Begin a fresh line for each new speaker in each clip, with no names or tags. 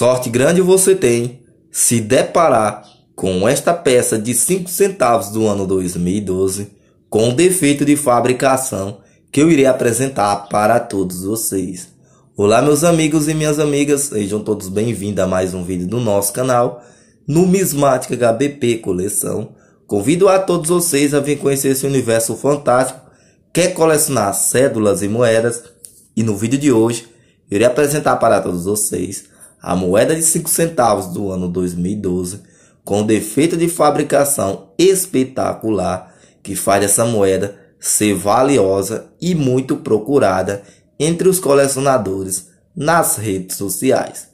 Sorte grande você tem se deparar com esta peça de 5 centavos do ano 2012 com defeito de fabricação que eu irei apresentar para todos vocês. Olá meus amigos e minhas amigas, sejam todos bem-vindos a mais um vídeo do nosso canal Numismática HBP Coleção. Convido a todos vocês a vir conhecer esse universo fantástico. Quer é colecionar cédulas e moedas? E no vídeo de hoje, irei apresentar para todos vocês a moeda de 5 centavos do ano 2012, com defeito de fabricação espetacular que faz essa moeda ser valiosa e muito procurada entre os colecionadores nas redes sociais.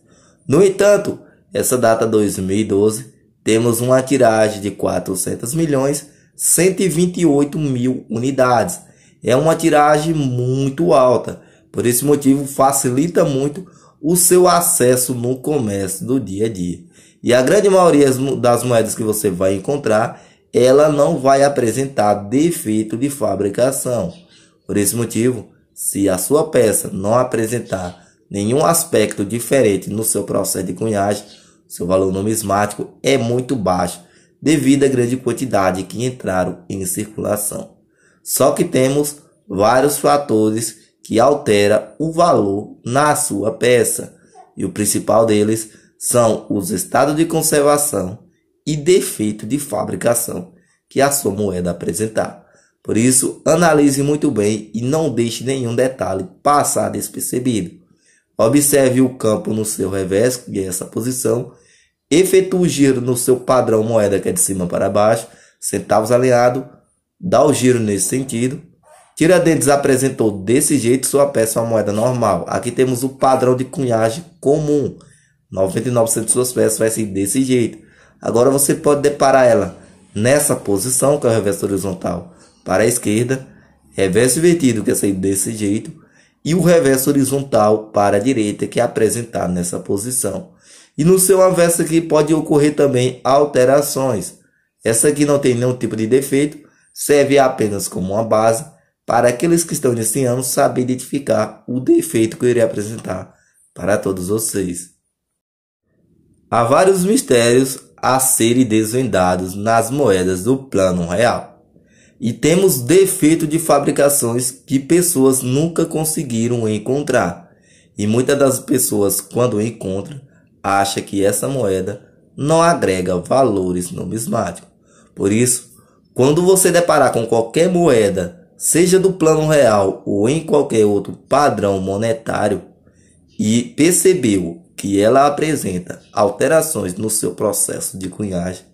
No entanto, essa data 2012 temos uma tiragem de 400 milhões 128 mil unidades. É uma tiragem muito alta. Por esse motivo facilita muito o seu acesso no comércio do dia a dia. E a grande maioria das moedas que você vai encontrar, ela não vai apresentar defeito de fabricação. Por esse motivo, se a sua peça não apresentar nenhum aspecto diferente no seu processo de cunhagem, seu valor numismático é muito baixo, devido à grande quantidade que entraram em circulação. Só que temos vários fatores que altera o valor na sua peça, e o principal deles são os estados de conservação e defeito de fabricação que a sua moeda apresentar. Por isso, analise muito bem e não deixe nenhum detalhe passar despercebido. Observe o campo no seu revés, que é essa posição, efetua o giro no seu padrão moeda, que é de cima para baixo, centavos alinhado, dá o giro nesse sentido, Tiradentes apresentou desse jeito sua peça uma moeda normal. Aqui temos o padrão de cunhagem comum. 99% de suas peças vai ser desse jeito. Agora você pode deparar ela nessa posição, que é o reverso horizontal para a esquerda, reverso invertido, que é sair desse jeito, e o reverso horizontal para a direita, que é apresentado nessa posição. E no seu avesso aqui pode ocorrer também alterações. Essa aqui não tem nenhum tipo de defeito, serve apenas como uma base para aqueles que estão ano saber identificar o defeito que eu irei apresentar para todos vocês. Há vários mistérios a serem desvendados nas moedas do plano real. E temos defeito de fabricações que pessoas nunca conseguiram encontrar. E muitas das pessoas, quando encontram, acha que essa moeda não agrega valores numismáticos. Por isso, quando você deparar com qualquer moeda seja do plano real ou em qualquer outro padrão monetário, e percebeu que ela apresenta alterações no seu processo de cunhagem,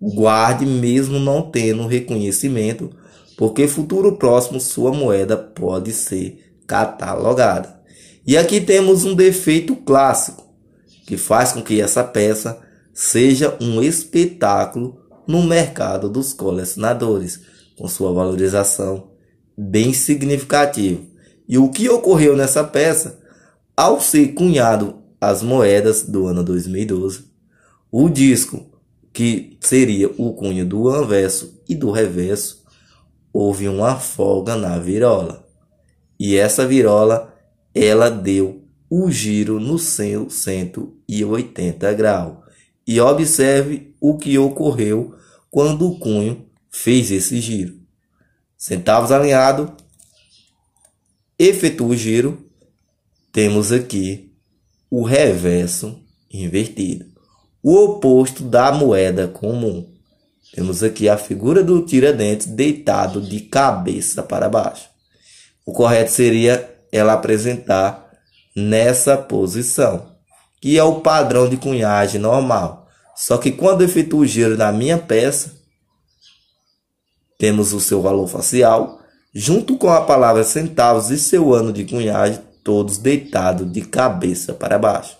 guarde mesmo não tendo reconhecimento, porque futuro próximo sua moeda pode ser catalogada. E aqui temos um defeito clássico que faz com que essa peça seja um espetáculo no mercado dos colecionadores, com sua valorização bem significativo. E o que ocorreu nessa peça, ao ser cunhado as moedas do ano 2012, o disco que seria o cunho do anverso e do reverso, houve uma folga na virola. E essa virola, ela deu o um giro no seu 180 graus E observe o que ocorreu quando o cunho fez esse giro centavos alinhado, efetua o giro, temos aqui o reverso invertido, o oposto da moeda comum. Temos aqui a figura do Tiradentes deitado de cabeça para baixo. O correto seria ela apresentar nessa posição, que é o padrão de cunhagem normal. Só que quando efetuo o giro na minha peça, temos o seu valor facial, junto com a palavra centavos e seu ano de cunhagem, todos deitados de cabeça para baixo.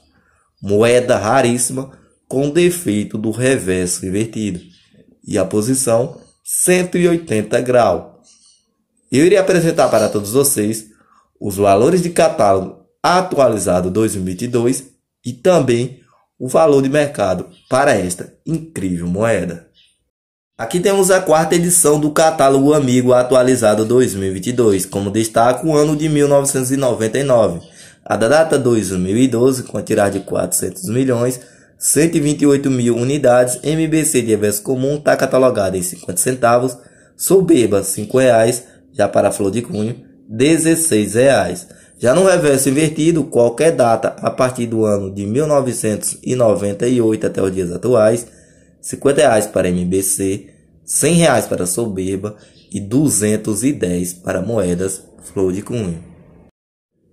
Moeda raríssima com defeito do reverso invertido. E a posição 180 graus. Eu irei apresentar para todos vocês os valores de catálogo atualizado 2022 e também o valor de mercado para esta incrível moeda. Aqui temos a quarta edição do Catálogo Amigo atualizado 2022, como destaca o ano de 1999. A da data 2012, com a tiragem de 400 milhões, 128 mil unidades, MBC de avesso comum está catalogada em 50 centavos, Soberba 5 reais, já para flor de cunho, 16 reais. Já no reverso invertido, qualquer data a partir do ano de 1998 até os dias atuais, 50 reais para MBC, 100 reais para soberba e 210 para moedas flor de cunho.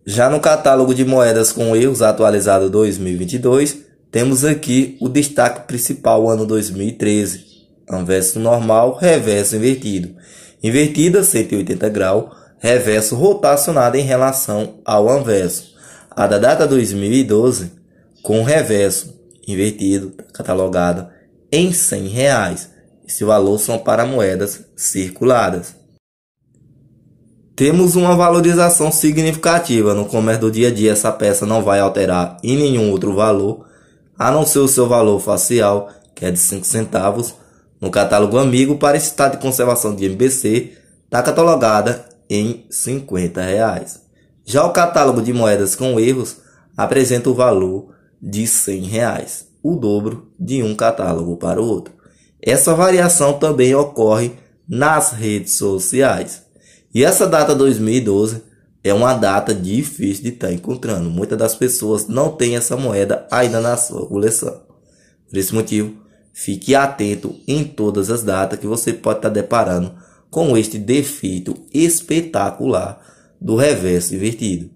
Já no catálogo de moedas com erros atualizado 2022, temos aqui o destaque principal ano 2013, anverso normal, reverso invertido. Invertida 180 graus, reverso rotacionado em relação ao anverso. A da data 2012, com reverso invertido, catalogada em 100. Reais. Esse valor são para moedas circuladas. Temos uma valorização significativa no comércio do dia a dia. Essa peça não vai alterar em nenhum outro valor, a não ser o seu valor facial, que é de 5 centavos, no catálogo amigo para estado de conservação de MBC, está catalogada em 50 reais. Já o catálogo de moedas com erros apresenta o valor de 100 reais, o dobro de um catálogo para o outro. Essa variação também ocorre nas redes sociais. E essa data 2012 é uma data difícil de estar tá encontrando. Muitas das pessoas não têm essa moeda ainda na sua coleção. Por esse motivo, fique atento em todas as datas que você pode estar tá deparando com este defeito espetacular do reverso invertido.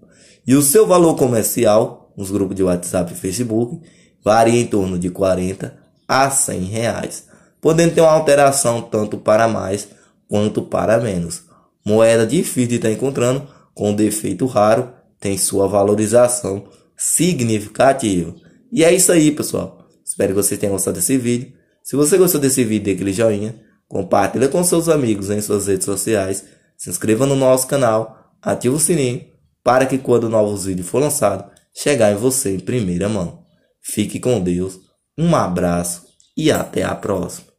E o seu valor comercial nos grupos de WhatsApp e Facebook varia em torno de 40 a 100 reais podendo ter uma alteração tanto para mais quanto para menos. Moeda difícil de estar tá encontrando, com defeito raro, tem sua valorização significativa. E é isso aí, pessoal. Espero que vocês tenham gostado desse vídeo. Se você gostou desse vídeo, dê aquele joinha, compartilhe com seus amigos em suas redes sociais, se inscreva no nosso canal, ative o sininho para que quando novos vídeos for lançado, chegar em você em primeira mão. Fique com Deus, um abraço e até a próxima.